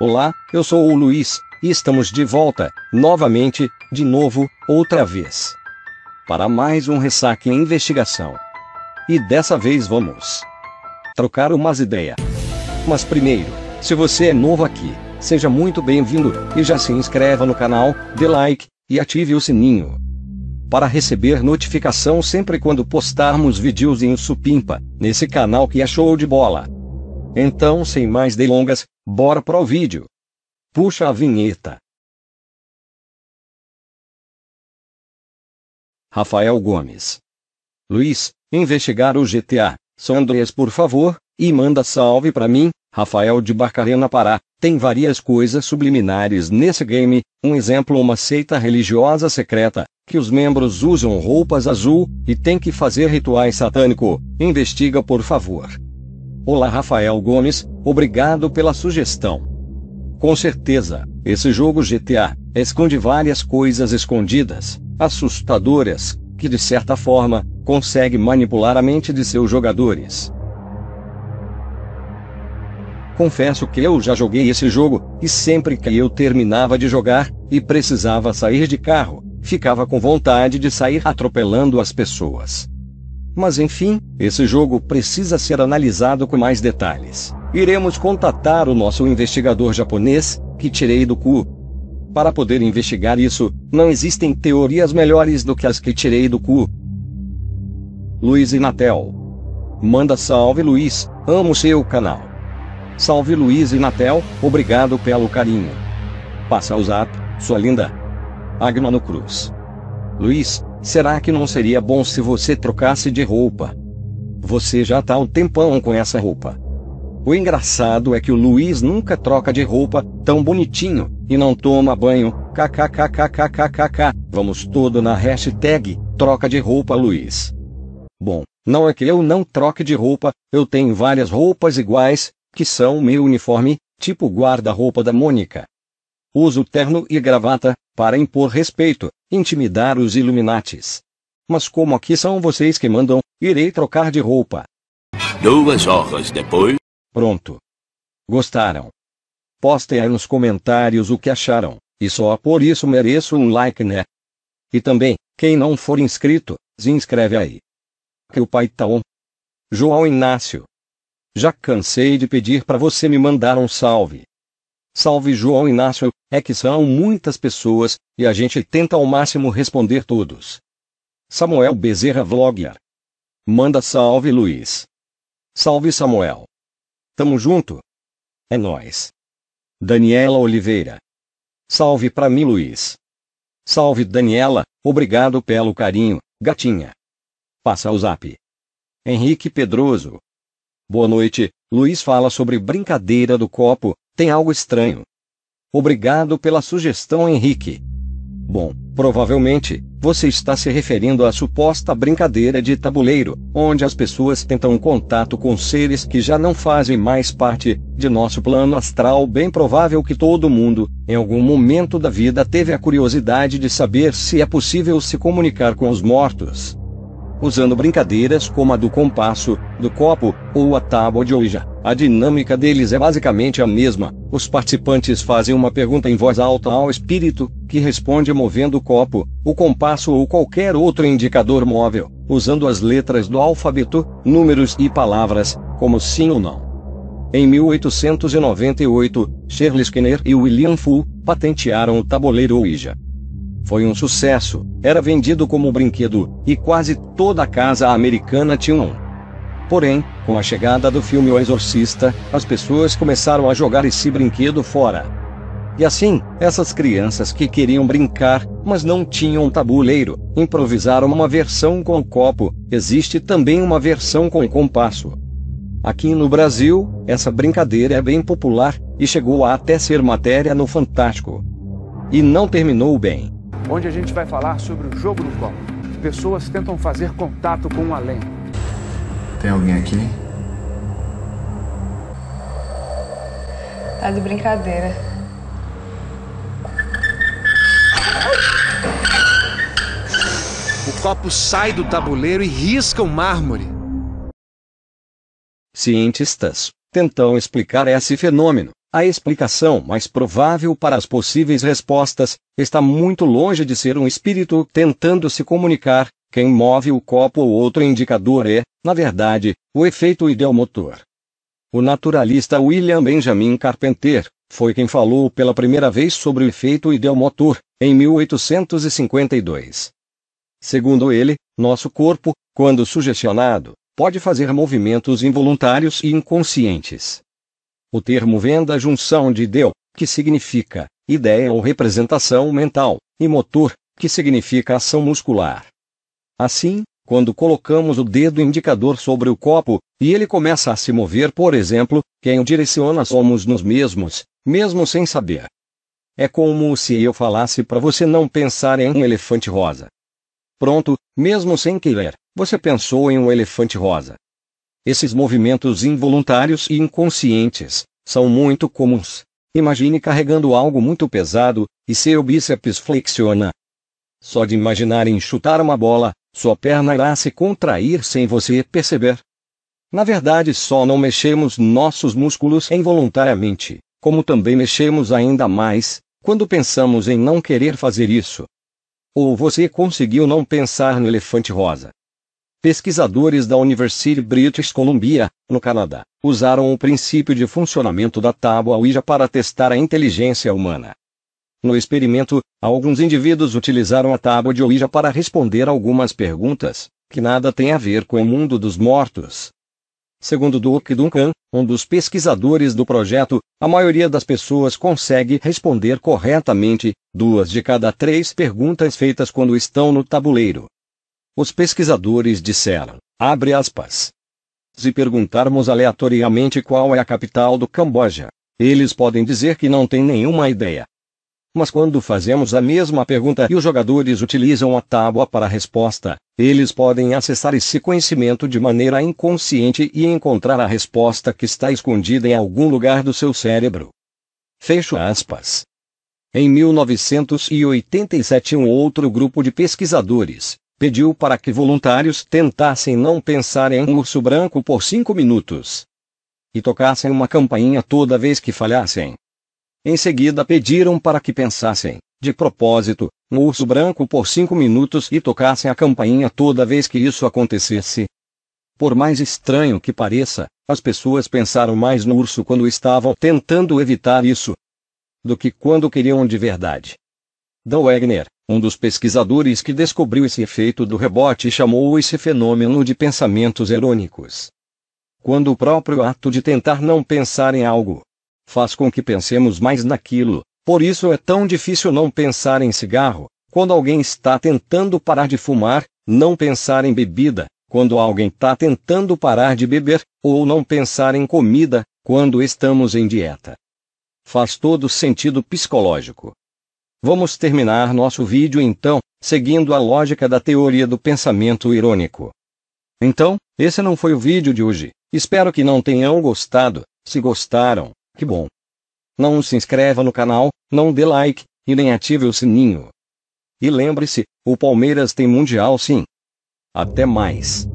Olá, eu sou o Luiz, e estamos de volta, novamente, de novo, outra vez. Para mais um Ressaca em Investigação. E dessa vez vamos trocar umas ideias. Mas primeiro, se você é novo aqui, seja muito bem-vindo e já se inscreva no canal, dê like e ative o sininho para receber notificação sempre quando postarmos vídeos em supimpa, nesse canal que é show de bola. Então, sem mais delongas, bora pro vídeo. Puxa a vinheta. Rafael Gomes. Luiz, investigar o GTA. Sandrés, por favor, e manda salve para mim, Rafael de Barcarena Pará. Tem várias coisas subliminares nesse game, um exemplo uma seita religiosa secreta, que os membros usam roupas azul, e tem que fazer rituais satânico. Investiga por favor. Olá, Rafael Gomes, obrigado pela sugestão. Com certeza, esse jogo GTA esconde várias coisas escondidas, assustadoras, que de certa forma consegue manipular a mente de seus jogadores. Confesso que eu já joguei esse jogo, e sempre que eu terminava de jogar e precisava sair de carro, ficava com vontade de sair atropelando as pessoas. Mas enfim, esse jogo precisa ser analisado com mais detalhes. Iremos contatar o nosso investigador japonês, que tirei do cu. Para poder investigar isso, não existem teorias melhores do que as que tirei do cu. Luiz Inatel. Manda salve Luiz, amo seu canal. Salve Luiz Inatel, obrigado pelo carinho. Passa o zap, sua linda. Agmano Cruz. Luiz, Será que não seria bom se você trocasse de roupa? Você já tá um tempão com essa roupa. O engraçado é que o Luiz nunca troca de roupa, tão bonitinho, e não toma banho, kkkkkkkk, vamos todo na hashtag, troca de roupa Luiz. Bom, não é que eu não troque de roupa, eu tenho várias roupas iguais, que são meu uniforme, tipo guarda-roupa da Mônica, uso terno e gravata, para impor respeito, intimidar os iluminatis. Mas como aqui são vocês que mandam, irei trocar de roupa. Duas horas depois. Pronto. Gostaram? Postem aí nos comentários o que acharam, e só por isso mereço um like, né? E também, quem não for inscrito, se inscreve aí. Que o pai tá on. João Inácio. Já cansei de pedir para você me mandar um salve salve João Inácio, é que são muitas pessoas, e a gente tenta ao máximo responder todos. Samuel Bezerra Vlogger. Manda salve Luiz. Salve Samuel. Tamo junto. É nós. Daniela Oliveira. Salve pra mim Luiz. Salve Daniela, obrigado pelo carinho, gatinha. Passa o zap. Henrique Pedroso. Boa noite, Luiz fala sobre brincadeira do copo, tem algo estranho. Obrigado pela sugestão, Henrique. Bom, provavelmente, você está se referindo à suposta brincadeira de tabuleiro, onde as pessoas tentam contato com seres que já não fazem mais parte de nosso plano astral. Bem provável que todo mundo, em algum momento da vida, teve a curiosidade de saber se é possível se comunicar com os mortos. Usando brincadeiras como a do compasso, do copo ou a tábua de Ouija. A dinâmica deles é basicamente a mesma. Os participantes fazem uma pergunta em voz alta ao espírito, que responde movendo o copo, o compasso ou qualquer outro indicador móvel, usando as letras do alfabeto, números e palavras, como sim ou não. Em 1898, Charles Skinner e William Full patentearam o tabuleiro Ouija. Foi um sucesso, era vendido como brinquedo, e quase toda a casa americana tinha um. Porém, com a chegada do filme O Exorcista, as pessoas começaram a jogar esse brinquedo fora. E assim, essas crianças que queriam brincar, mas não tinham tabuleiro, improvisaram uma versão com copo, existe também uma versão com compasso. Aqui no Brasil, essa brincadeira é bem popular e chegou a até ser matéria no Fantástico. E não terminou bem. Onde a gente vai falar sobre o jogo do copo. Pessoas tentam fazer contato com o além tem alguém aqui? Tá de brincadeira. O copo sai do tabuleiro e risca o mármore. Cientistas tentam explicar esse fenômeno. A explicação mais provável para as possíveis respostas está muito longe de ser um espírito tentando se comunicar, quem move o copo ou outro indicador é, na verdade, o efeito ideomotor. O naturalista William Benjamin Carpenter foi quem falou pela primeira vez sobre o efeito ideomotor, em 1852. Segundo ele, nosso corpo, quando sugestionado, pode fazer movimentos involuntários e inconscientes. O termo vem da junção de deu, que significa ideia ou representação mental, e motor, que significa ação muscular. Assim, quando colocamos o dedo indicador sobre o copo, e ele começa a se mover, por exemplo, quem o direciona somos nós mesmos, mesmo sem saber. É como se eu falasse para você não pensar em um elefante rosa. Pronto, mesmo sem querer, você pensou em um elefante rosa. Esses movimentos involuntários e inconscientes são muito comuns. Imagine carregando algo muito pesado e seu bíceps flexiona. Só de imaginar em chutar uma bola, sua perna irá se contrair sem você perceber. Na verdade, só não mexemos nossos músculos involuntariamente, como também mexemos ainda mais quando pensamos em não querer fazer isso. Ou você conseguiu não pensar no elefante rosa? Pesquisadores da University British Columbia, no Canadá, usaram o princípio de funcionamento da tábua Ouija para testar a inteligência humana. No experimento, alguns indivíduos utilizaram a tábua de Ouija para responder algumas perguntas, que nada têm a ver com o mundo dos mortos. Segundo Duke Duncan, um dos pesquisadores do projeto, a maioria das pessoas consegue responder corretamente duas de cada três perguntas feitas quando estão no tabuleiro. Os pesquisadores disseram, abre aspas, se perguntarmos aleatoriamente qual é a capital do Camboja, eles podem dizer que não têm nenhuma ideia, mas quando fazemos a mesma pergunta e os jogadores utilizam a tábua para a resposta, eles podem acessar esse conhecimento de maneira inconsciente e encontrar a resposta que está escondida em algum lugar do seu cérebro. Fecho aspas. Em 1987, um outro grupo de pesquisadores pediu para que voluntários tentassem não pensar em um urso branco por cinco minutos e tocassem uma campainha toda vez que falhassem. Em seguida pediram para que pensassem, de propósito, um urso branco por cinco minutos e tocassem a campainha toda vez que isso acontecesse. Por mais estranho que pareça, as pessoas pensaram mais no urso quando estavam tentando evitar isso do que quando queriam de verdade. Dan Wegner, um dos pesquisadores que descobriu esse efeito do rebote, chamou esse fenômeno de pensamentos erônicos. Quando o próprio ato de tentar não pensar em algo faz com que pensemos mais naquilo. Por isso é tão difícil não pensar em cigarro, quando alguém está tentando parar de fumar, não pensar em bebida, quando alguém está tentando parar de beber, ou não pensar em comida, quando estamos em dieta. Faz todo sentido psicológico. Vamos terminar nosso vídeo então, seguindo a lógica da teoria do pensamento irônico. Então, esse não foi o vídeo de hoje. Espero que não tenham gostado. Se gostaram, que bom! Não se inscreva no canal, não dê like, e nem ative o sininho. E lembre-se, o Palmeiras tem Mundial sim. Até mais!